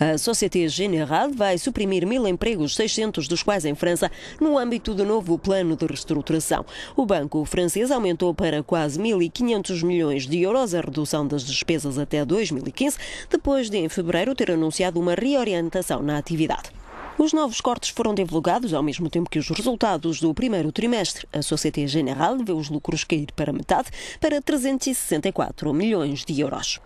A Société Générale vai suprimir mil empregos, 600 dos quais em França, no âmbito do novo plano de reestruturação. O banco francês aumentou para quase 1.500 milhões de euros a redução das despesas até 2015, depois de, em fevereiro, ter anunciado uma reorientação na atividade. Os novos cortes foram divulgados ao mesmo tempo que os resultados do primeiro trimestre. A Société Générale vê os lucros cair para metade, para 364 milhões de euros.